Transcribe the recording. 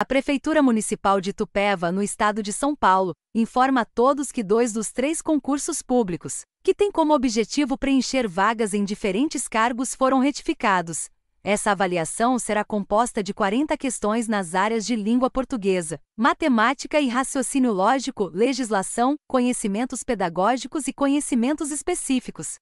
A Prefeitura Municipal de Tupéva, no estado de São Paulo, informa a todos que dois dos três concursos públicos, que têm como objetivo preencher vagas em diferentes cargos, foram retificados. Essa avaliação será composta de 40 questões nas áreas de língua portuguesa, matemática e raciocínio lógico, legislação, conhecimentos pedagógicos e conhecimentos específicos,